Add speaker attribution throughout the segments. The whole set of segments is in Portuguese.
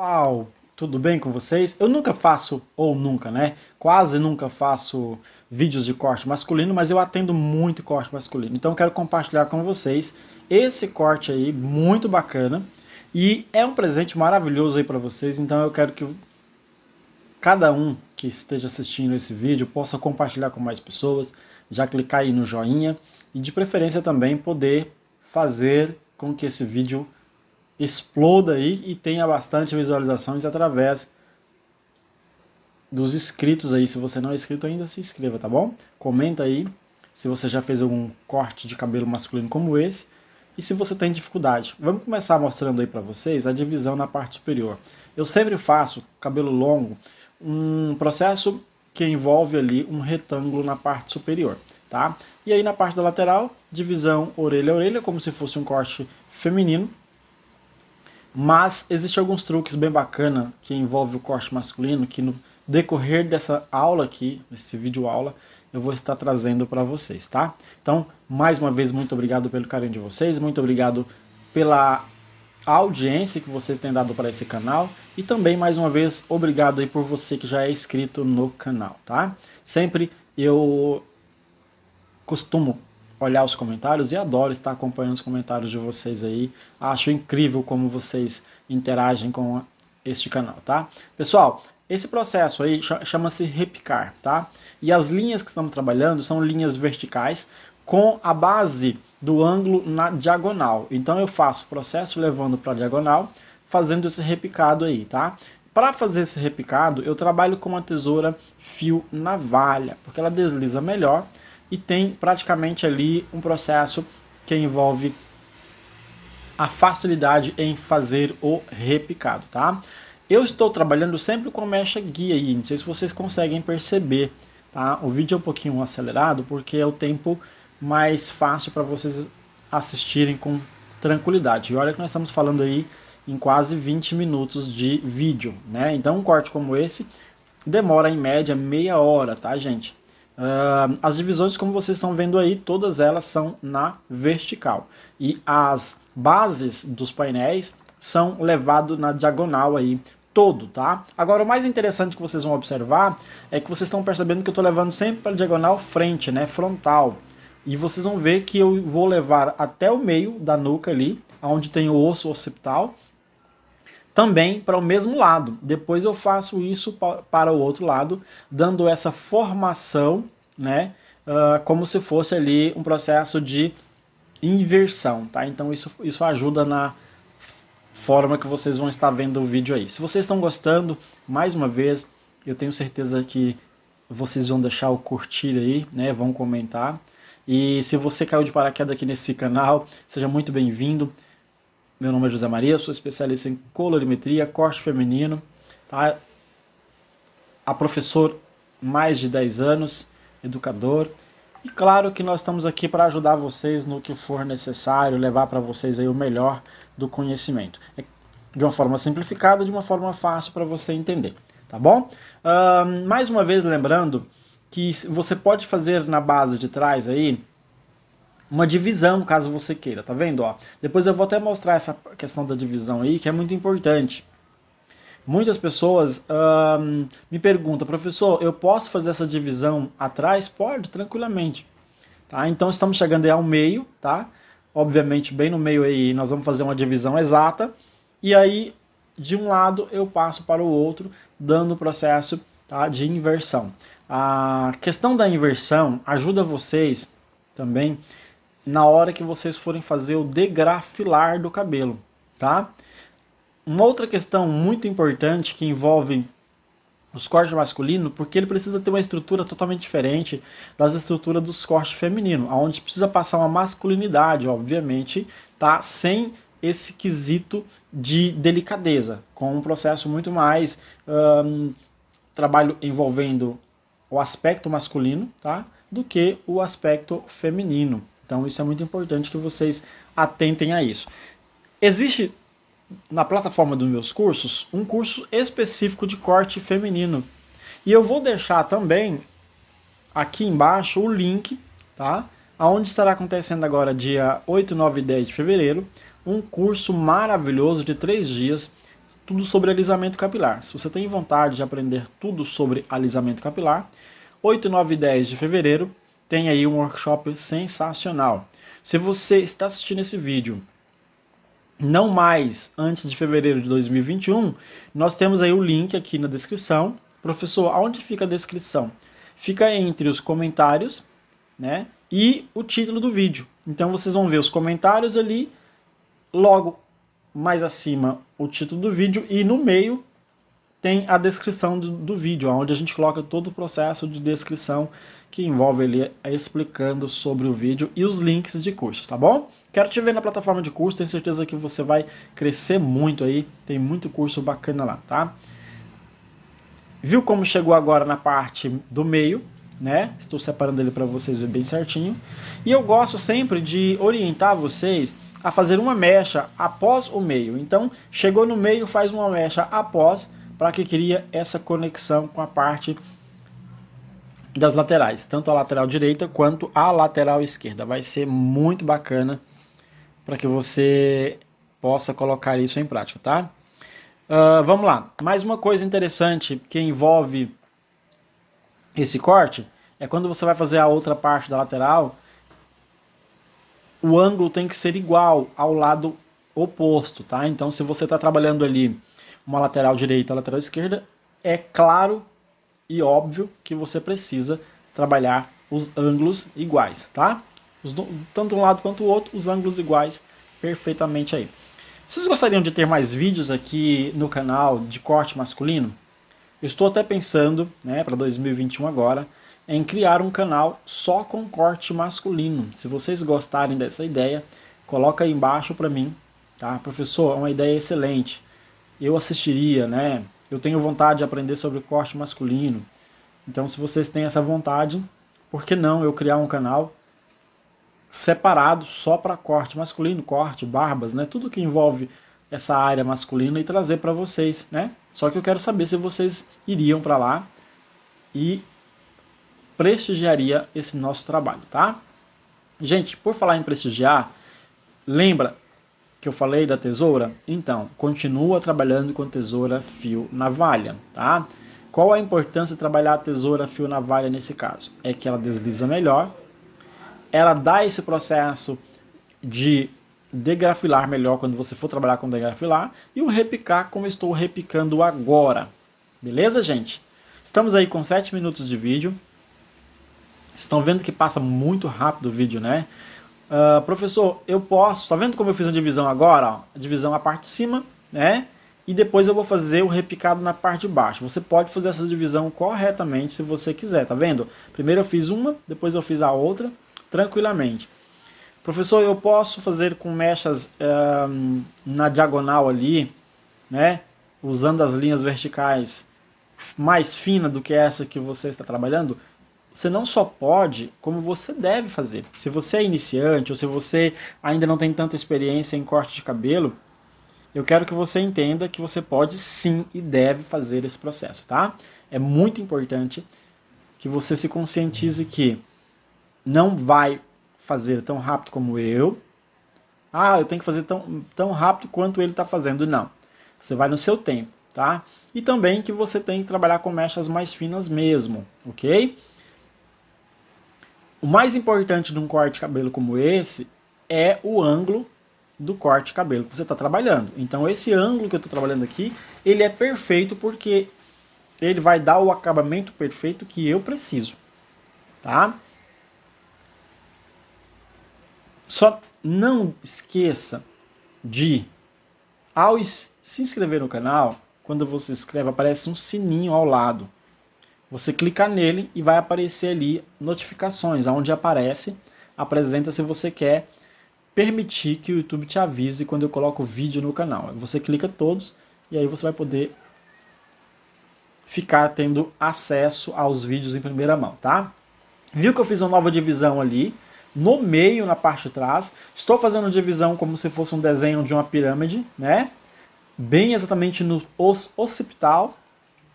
Speaker 1: Olá, tudo bem com vocês? Eu nunca faço, ou nunca, né? Quase nunca faço vídeos de corte masculino, mas eu atendo muito corte masculino. Então eu quero compartilhar com vocês esse corte aí, muito bacana. E é um presente maravilhoso aí para vocês, então eu quero que cada um que esteja assistindo esse vídeo possa compartilhar com mais pessoas, já clicar aí no joinha e de preferência também poder fazer com que esse vídeo exploda aí e tenha bastante visualizações através dos inscritos aí. Se você não é inscrito ainda, se inscreva, tá bom? Comenta aí se você já fez algum corte de cabelo masculino como esse e se você tem dificuldade. Vamos começar mostrando aí para vocês a divisão na parte superior. Eu sempre faço cabelo longo um processo que envolve ali um retângulo na parte superior, tá? E aí na parte da lateral, divisão orelha a orelha, como se fosse um corte feminino, mas existem alguns truques bem bacana que envolve o corte masculino que no decorrer dessa aula aqui, nesse vídeo aula, eu vou estar trazendo para vocês, tá? Então, mais uma vez, muito obrigado pelo carinho de vocês, muito obrigado pela audiência que vocês têm dado para esse canal e também, mais uma vez, obrigado aí por você que já é inscrito no canal, tá? Sempre eu costumo olhar os comentários e adoro estar acompanhando os comentários de vocês aí. Acho incrível como vocês interagem com este canal, tá? Pessoal, esse processo aí chama-se repicar, tá? E as linhas que estamos trabalhando são linhas verticais com a base do ângulo na diagonal. Então eu faço o processo levando para a diagonal, fazendo esse repicado aí, tá? Para fazer esse repicado, eu trabalho com uma tesoura fio navalha, porque ela desliza melhor e tem praticamente ali um processo que envolve a facilidade em fazer o repicado, tá? Eu estou trabalhando sempre com a mecha guia aí, não sei se vocês conseguem perceber, tá? O vídeo é um pouquinho acelerado porque é o tempo mais fácil para vocês assistirem com tranquilidade. E olha que nós estamos falando aí em quase 20 minutos de vídeo, né? Então um corte como esse demora em média meia hora, tá, gente? Uh, as divisões, como vocês estão vendo aí, todas elas são na vertical. E as bases dos painéis são levado na diagonal aí todo, tá? Agora, o mais interessante que vocês vão observar é que vocês estão percebendo que eu estou levando sempre para a diagonal frente, né? Frontal. E vocês vão ver que eu vou levar até o meio da nuca ali, onde tem o osso occipital, também para o mesmo lado. Depois eu faço isso para o outro lado, dando essa formação, né? Uh, como se fosse ali um processo de inversão, tá? Então isso, isso ajuda na forma que vocês vão estar vendo o vídeo aí. Se vocês estão gostando, mais uma vez, eu tenho certeza que vocês vão deixar o curtir aí, né? Vão comentar. E se você caiu de paraquedas aqui nesse canal, seja muito bem-vindo. Meu nome é José Maria, sou especialista em colorimetria, corte feminino, tá? a professor mais de 10 anos, educador. E claro que nós estamos aqui para ajudar vocês no que for necessário, levar para vocês aí o melhor do conhecimento. É, de uma forma simplificada, de uma forma fácil para você entender, tá bom? mais uma vez lembrando que você pode fazer na base de trás aí uma divisão, caso você queira, tá vendo? Ó, depois eu vou até mostrar essa questão da divisão aí, que é muito importante. Muitas pessoas hum, me perguntam, professor, eu posso fazer essa divisão atrás? Pode, tranquilamente. Tá? Então estamos chegando aí ao meio, tá? Obviamente, bem no meio aí, nós vamos fazer uma divisão exata. E aí, de um lado, eu passo para o outro, dando o processo tá, de inversão. A questão da inversão ajuda vocês também na hora que vocês forem fazer o degrafilar do cabelo, tá? Uma outra questão muito importante que envolve os cortes masculinos, porque ele precisa ter uma estrutura totalmente diferente das estruturas dos cortes femininos, aonde precisa passar uma masculinidade, obviamente, tá? Sem esse quesito de delicadeza, com um processo muito mais um, trabalho envolvendo o aspecto masculino, tá? Do que o aspecto feminino. Então isso é muito importante que vocês atentem a isso. Existe na plataforma dos meus cursos um curso específico de corte feminino. E eu vou deixar também aqui embaixo o link, tá? Aonde estará acontecendo agora dia 8, 9 e 10 de fevereiro, um curso maravilhoso de 3 dias tudo sobre alisamento capilar. Se você tem vontade de aprender tudo sobre alisamento capilar, 8, 9 e 10 de fevereiro tem aí um workshop sensacional. Se você está assistindo esse vídeo não mais antes de fevereiro de 2021, nós temos aí o link aqui na descrição. Professor, aonde fica a descrição? Fica entre os comentários, né? E o título do vídeo. Então vocês vão ver os comentários ali, logo mais acima o título do vídeo e no meio tem a descrição do, do vídeo, onde a gente coloca todo o processo de descrição que envolve ele explicando sobre o vídeo e os links de cursos, tá bom? Quero te ver na plataforma de curso, tenho certeza que você vai crescer muito aí, tem muito curso bacana lá, tá? Viu como chegou agora na parte do meio, né? Estou separando ele para vocês verem bem certinho. E eu gosto sempre de orientar vocês a fazer uma mecha após o meio. Então, chegou no meio, faz uma mecha após, para que cria essa conexão com a parte das laterais, tanto a lateral direita quanto a lateral esquerda. Vai ser muito bacana para que você possa colocar isso em prática, tá? Uh, vamos lá. Mais uma coisa interessante que envolve esse corte é quando você vai fazer a outra parte da lateral, o ângulo tem que ser igual ao lado oposto, tá? Então, se você está trabalhando ali uma lateral direita, lateral esquerda, é claro e óbvio que você precisa trabalhar os ângulos iguais, tá? Os, tanto um lado quanto o outro, os ângulos iguais perfeitamente aí. Vocês gostariam de ter mais vídeos aqui no canal de corte masculino? Eu estou até pensando, né, para 2021 agora, em criar um canal só com corte masculino. Se vocês gostarem dessa ideia, coloca aí embaixo para mim, tá? Professor, é uma ideia excelente. Eu assistiria, né? eu tenho vontade de aprender sobre corte masculino. Então, se vocês têm essa vontade, por que não eu criar um canal separado só para corte masculino, corte, barbas, né? Tudo que envolve essa área masculina e trazer para vocês, né? Só que eu quero saber se vocês iriam para lá e prestigiaria esse nosso trabalho, tá? Gente, por falar em prestigiar, lembra, que eu falei da tesoura? Então, continua trabalhando com tesoura fio navalha, tá? Qual a importância de trabalhar a tesoura fio navalha nesse caso? É que ela desliza melhor, ela dá esse processo de degrafilar melhor quando você for trabalhar com degrafilar e o repicar como estou repicando agora. Beleza, gente? Estamos aí com 7 minutos de vídeo. Estão vendo que passa muito rápido o vídeo, né? Uh, professor, eu posso, tá vendo como eu fiz a divisão agora? Ó? A divisão na parte de cima, né? E depois eu vou fazer o repicado na parte de baixo. Você pode fazer essa divisão corretamente se você quiser, tá vendo? Primeiro eu fiz uma, depois eu fiz a outra, tranquilamente. Professor, eu posso fazer com mechas uh, na diagonal ali, né? Usando as linhas verticais mais finas do que essa que você está trabalhando? você não só pode, como você deve fazer. Se você é iniciante ou se você ainda não tem tanta experiência em corte de cabelo, eu quero que você entenda que você pode sim e deve fazer esse processo, tá? É muito importante que você se conscientize que não vai fazer tão rápido como eu. Ah, eu tenho que fazer tão, tão rápido quanto ele está fazendo. Não. Você vai no seu tempo, tá? E também que você tem que trabalhar com mechas mais finas mesmo, ok? O mais importante de um corte de cabelo como esse é o ângulo do corte de cabelo que você está trabalhando. Então esse ângulo que eu estou trabalhando aqui, ele é perfeito porque ele vai dar o acabamento perfeito que eu preciso. Tá? Só não esqueça de, ao se inscrever no canal, quando você se inscreve aparece um sininho ao lado. Você clicar nele e vai aparecer ali notificações, onde aparece, apresenta se você quer permitir que o YouTube te avise quando eu coloco vídeo no canal. Você clica todos e aí você vai poder ficar tendo acesso aos vídeos em primeira mão, tá? Viu que eu fiz uma nova divisão ali, no meio, na parte de trás. Estou fazendo divisão como se fosse um desenho de uma pirâmide, né? Bem exatamente no occipital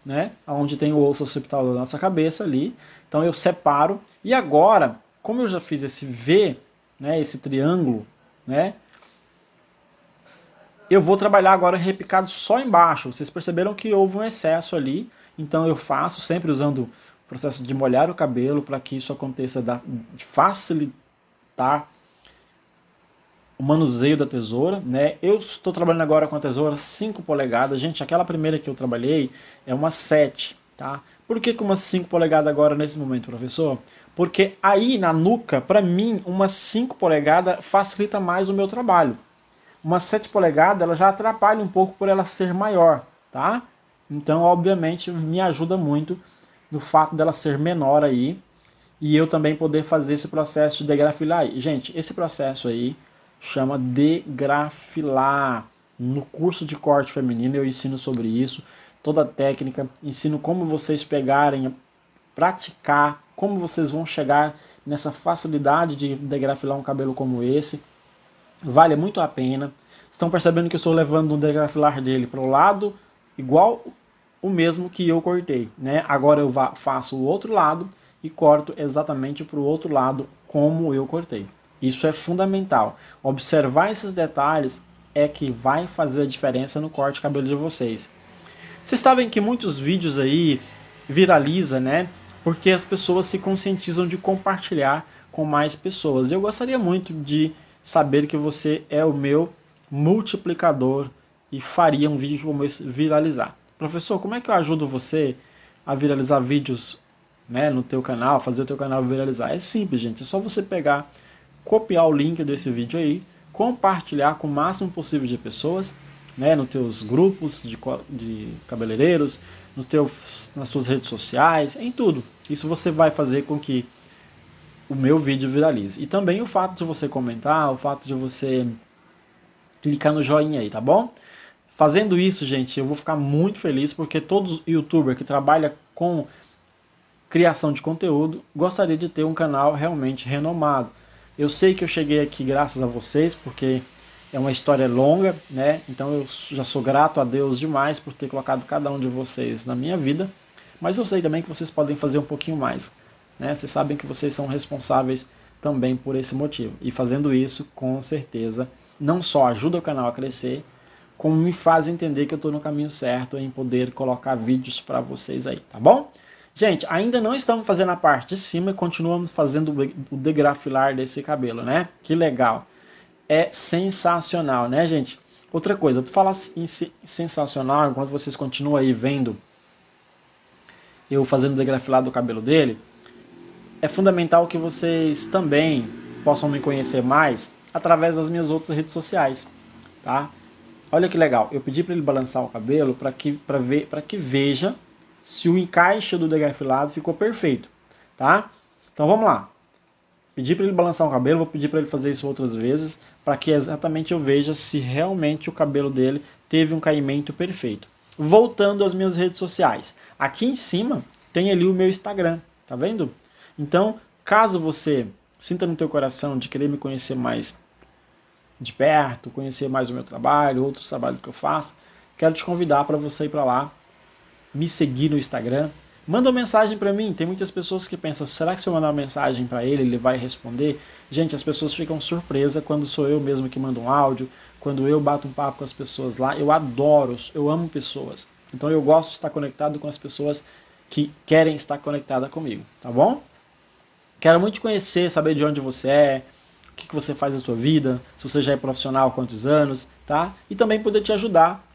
Speaker 1: né? Onde tem o osso occipital da nossa cabeça ali. Então eu separo. E agora, como eu já fiz esse V, né? Esse triângulo, né? Eu vou trabalhar agora repicado só embaixo. Vocês perceberam que houve um excesso ali. Então eu faço sempre usando o processo de molhar o cabelo para que isso aconteça da, de facilitar o manuseio da tesoura, né? Eu estou trabalhando agora com a tesoura 5 polegadas, gente, aquela primeira que eu trabalhei é uma 7, tá? Por que com uma 5 polegadas agora nesse momento, professor? Porque aí na nuca, para mim, uma 5 polegada facilita mais o meu trabalho. Uma 7 polegada, ela já atrapalha um pouco por ela ser maior, tá? Então, obviamente, me ajuda muito no fato dela ser menor aí e eu também poder fazer esse processo de degrafilar aí. Gente, esse processo aí chama degrafilar. No curso de corte feminino eu ensino sobre isso, toda a técnica, ensino como vocês pegarem, praticar, como vocês vão chegar nessa facilidade de degrafilar um cabelo como esse. Vale muito a pena. Estão percebendo que eu estou levando o degrafilar dele para o lado igual o mesmo que eu cortei, né? Agora eu faço o outro lado e corto exatamente para o outro lado como eu cortei. Isso é fundamental. Observar esses detalhes é que vai fazer a diferença no corte de cabelo de vocês. Vocês sabem que muitos vídeos aí viraliza, né? Porque as pessoas se conscientizam de compartilhar com mais pessoas. Eu gostaria muito de saber que você é o meu multiplicador e faria um vídeo como esse viralizar. Professor, como é que eu ajudo você a viralizar vídeos né, no teu canal, fazer o teu canal viralizar? É simples, gente. É só você pegar copiar o link desse vídeo aí, compartilhar com o máximo possível de pessoas, né, nos teus grupos de, de cabeleireiros, no teu, nas suas redes sociais, em tudo. Isso você vai fazer com que o meu vídeo viralize. E também o fato de você comentar, o fato de você clicar no joinha aí, tá bom? Fazendo isso, gente, eu vou ficar muito feliz porque todo youtuber que trabalha com criação de conteúdo gostaria de ter um canal realmente renomado. Eu sei que eu cheguei aqui graças a vocês, porque é uma história longa, né? Então eu já sou grato a Deus demais por ter colocado cada um de vocês na minha vida. Mas eu sei também que vocês podem fazer um pouquinho mais, né? Vocês sabem que vocês são responsáveis também por esse motivo. E fazendo isso, com certeza, não só ajuda o canal a crescer, como me faz entender que eu estou no caminho certo em poder colocar vídeos para vocês aí, tá bom? Gente, ainda não estamos fazendo a parte de cima e continuamos fazendo o degrafilar desse cabelo, né? Que legal. É sensacional, né, gente? Outra coisa, para falar em sensacional, enquanto vocês continuam aí vendo eu fazendo o degrafilar do cabelo dele, é fundamental que vocês também possam me conhecer mais através das minhas outras redes sociais, tá? Olha que legal, eu pedi para ele balançar o cabelo para que, ver, que veja se o encaixe do afilado ficou perfeito, tá? Então vamos lá. Pedi para ele balançar o cabelo, vou pedir para ele fazer isso outras vezes, para que exatamente eu veja se realmente o cabelo dele teve um caimento perfeito. Voltando às minhas redes sociais. Aqui em cima tem ali o meu Instagram, tá vendo? Então, caso você sinta no teu coração de querer me conhecer mais de perto, conhecer mais o meu trabalho, outros trabalhos que eu faço, quero te convidar para você ir para lá me seguir no Instagram. Manda uma mensagem para mim. Tem muitas pessoas que pensam: será que se eu mandar uma mensagem para ele, ele vai responder? Gente, as pessoas ficam surpresas quando sou eu mesmo que mando um áudio, quando eu bato um papo com as pessoas lá. Eu adoro, eu amo pessoas. Então eu gosto de estar conectado com as pessoas que querem estar conectada comigo, tá bom? Quero muito te conhecer, saber de onde você é, o que, que você faz na sua vida, se você já é profissional quantos anos, tá? E também poder te ajudar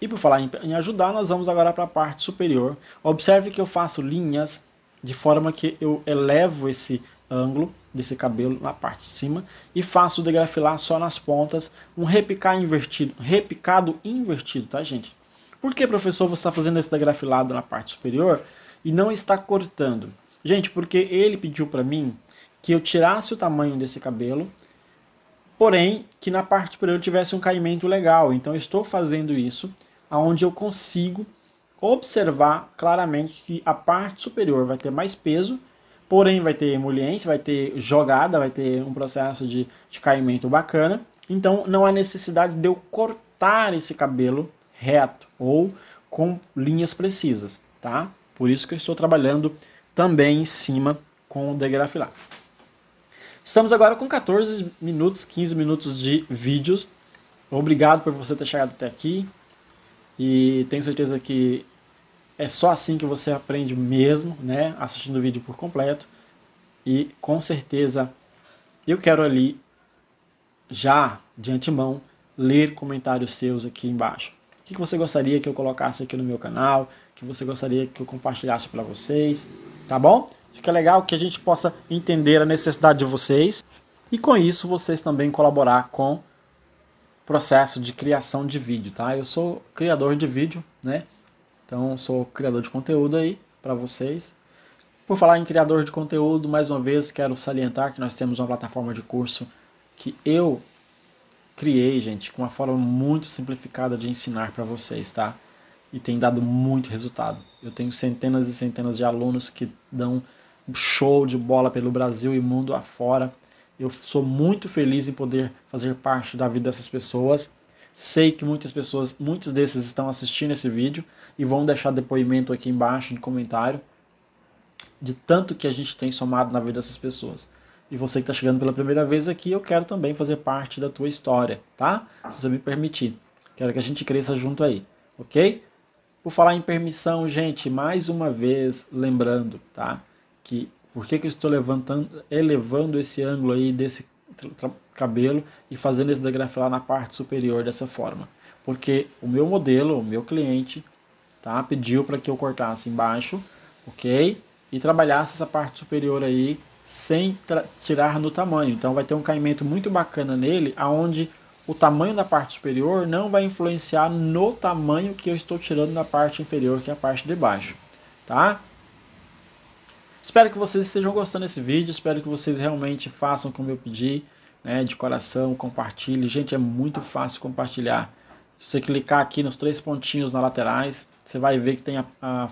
Speaker 1: e por falar em ajudar, nós vamos agora para a parte superior. Observe que eu faço linhas de forma que eu elevo esse ângulo desse cabelo na parte de cima e faço degrafilar só nas pontas um repicar invertido, repicado invertido, tá gente? Por que, professor, você está fazendo esse degrafilado na parte superior e não está cortando? Gente, porque ele pediu para mim que eu tirasse o tamanho desse cabelo, porém que na parte superior tivesse um caimento legal. Então eu estou fazendo isso onde eu consigo observar claramente que a parte superior vai ter mais peso, porém vai ter emoliência, vai ter jogada, vai ter um processo de, de caimento bacana. Então não há necessidade de eu cortar esse cabelo reto ou com linhas precisas, tá? Por isso que eu estou trabalhando também em cima com o degrafilar. Estamos agora com 14 minutos, 15 minutos de vídeos. Obrigado por você ter chegado até aqui. E tenho certeza que é só assim que você aprende mesmo, né? Assistindo o vídeo por completo. E com certeza eu quero ali, já de antemão, ler comentários seus aqui embaixo. O que você gostaria que eu colocasse aqui no meu canal? O que você gostaria que eu compartilhasse para vocês? Tá bom? Fica legal que a gente possa entender a necessidade de vocês e com isso vocês também colaborar com processo de criação de vídeo, tá? Eu sou criador de vídeo, né? Então sou criador de conteúdo aí para vocês. Por falar em criador de conteúdo, mais uma vez quero salientar que nós temos uma plataforma de curso que eu criei, gente, com uma forma muito simplificada de ensinar para vocês, tá? E tem dado muito resultado. Eu tenho centenas e centenas de alunos que dão show de bola pelo Brasil e mundo afora eu sou muito feliz em poder fazer parte da vida dessas pessoas. Sei que muitas pessoas, muitos desses estão assistindo esse vídeo e vão deixar depoimento aqui embaixo em comentário de tanto que a gente tem somado na vida dessas pessoas. E você que está chegando pela primeira vez aqui, eu quero também fazer parte da tua história, tá? Se você me permitir. Quero que a gente cresça junto aí, ok? Por falar em permissão, gente, mais uma vez lembrando, tá? Que por que, que eu estou levantando, elevando esse ângulo aí desse cabelo e fazendo esse lá na parte superior dessa forma? Porque o meu modelo, o meu cliente, tá, pediu para que eu cortasse embaixo, ok? E trabalhasse essa parte superior aí sem tirar no tamanho. Então vai ter um caimento muito bacana nele, aonde o tamanho da parte superior não vai influenciar no tamanho que eu estou tirando na parte inferior, que é a parte de baixo, tá? Espero que vocês estejam gostando desse vídeo, espero que vocês realmente façam como eu pedi, né, de coração, compartilhe. Gente, é muito fácil compartilhar. Se você clicar aqui nos três pontinhos nas laterais, você vai ver que tem a, a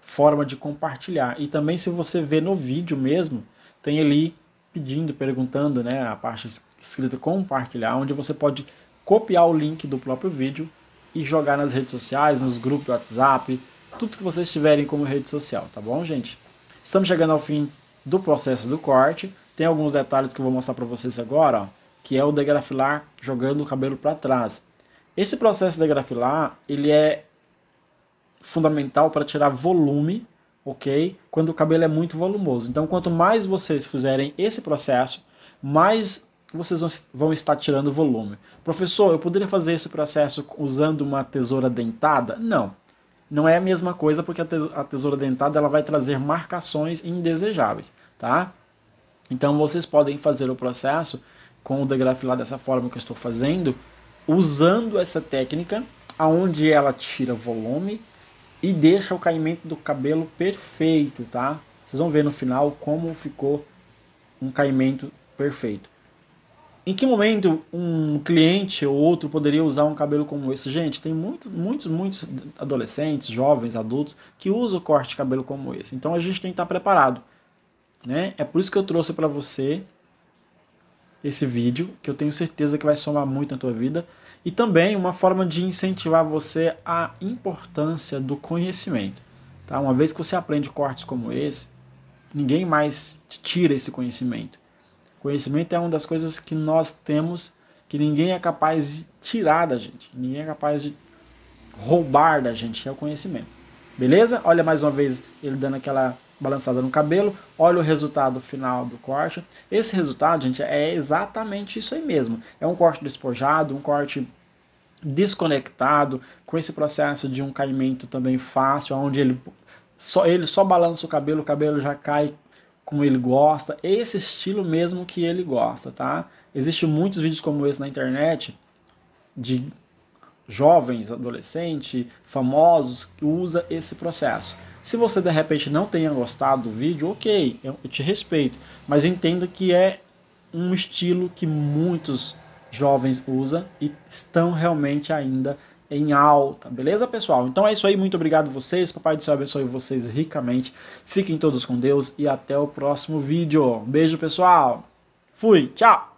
Speaker 1: forma de compartilhar. E também se você ver no vídeo mesmo, tem ali pedindo, perguntando, né, a parte escrita compartilhar, onde você pode copiar o link do próprio vídeo e jogar nas redes sociais, nos grupos do WhatsApp, tudo que vocês tiverem como rede social, tá bom, gente? Estamos chegando ao fim do processo do corte. Tem alguns detalhes que eu vou mostrar para vocês agora, ó, que é o degrafilar jogando o cabelo para trás. Esse processo de degrafilar, ele é fundamental para tirar volume, ok? Quando o cabelo é muito volumoso. Então, quanto mais vocês fizerem esse processo, mais vocês vão estar tirando volume. Professor, eu poderia fazer esse processo usando uma tesoura dentada? Não não é a mesma coisa porque a tesoura dentada ela vai trazer marcações indesejáveis, tá? Então vocês podem fazer o processo com o degrafilar dessa forma que eu estou fazendo, usando essa técnica, aonde ela tira volume e deixa o caimento do cabelo perfeito, tá? Vocês vão ver no final como ficou um caimento perfeito. Em que momento um cliente ou outro poderia usar um cabelo como esse? Gente, tem muitos, muitos, muitos adolescentes, jovens, adultos que usam corte de cabelo como esse. Então a gente tem que estar preparado. Né? É por isso que eu trouxe para você esse vídeo, que eu tenho certeza que vai somar muito na tua vida. E também uma forma de incentivar você a importância do conhecimento. Tá? Uma vez que você aprende cortes como esse, ninguém mais te tira esse conhecimento. Conhecimento é uma das coisas que nós temos que ninguém é capaz de tirar da gente, ninguém é capaz de roubar da gente, é o conhecimento. Beleza? Olha mais uma vez ele dando aquela balançada no cabelo, olha o resultado final do corte. Esse resultado, gente, é exatamente isso aí mesmo. É um corte despojado, um corte desconectado, com esse processo de um caimento também fácil, onde ele só ele só balança o cabelo, o cabelo já cai como ele gosta, esse estilo mesmo que ele gosta, tá? Existem muitos vídeos como esse na internet de jovens, adolescentes, famosos que usa esse processo. Se você de repente não tenha gostado do vídeo, ok, eu te respeito, mas entenda que é um estilo que muitos jovens usam e estão realmente ainda em alta, beleza, pessoal? Então é isso aí, muito obrigado vocês, Papai do Céu abençoe vocês ricamente, fiquem todos com Deus e até o próximo vídeo. Beijo, pessoal, fui, tchau!